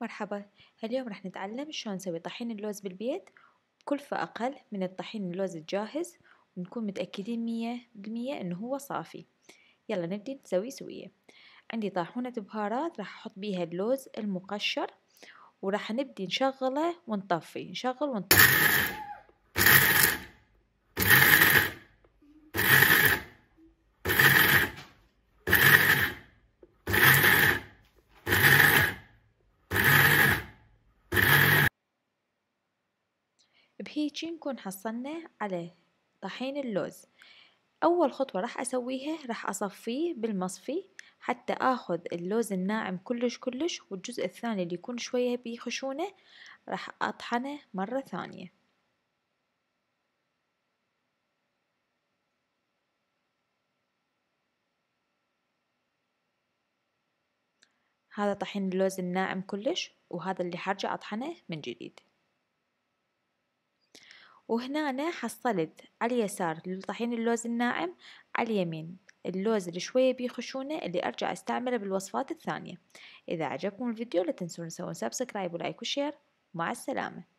مرحبا اليوم راح نتعلم شلون نسوي طحين اللوز بالبيت بكلفة أقل من الطحين اللوز الجاهز ونكون متأكدين مية بالمية إنه هو صافي يلا نبدي نسوي سوية عندي طاحونة بهارات راح أحط بيها اللوز المقشر وراح نبدي نشغله ونطفي نشغل ونطفي بهيجي نكون حصلنا على طحين اللوز أول خطوة راح أسويها راح أصفيه بالمصفي حتى آخذ اللوز الناعم كلش كلش والجزء الثاني اللي يكون شوية بيه خشونة راح أطحنه مرة ثانية هذا طحين اللوز الناعم كلش وهذا اللي حرجع أطحنه من جديد وهنا أنا حصلت على اليسار طحين اللوز الناعم على اليمين اللوز اللي شوية بيه خشونة اللي أرجع أستعمله بالوصفات الثانية إذا عجبكم الفيديو لا تنسون تسوون سبسكرايب ولايك وشير مع السلامة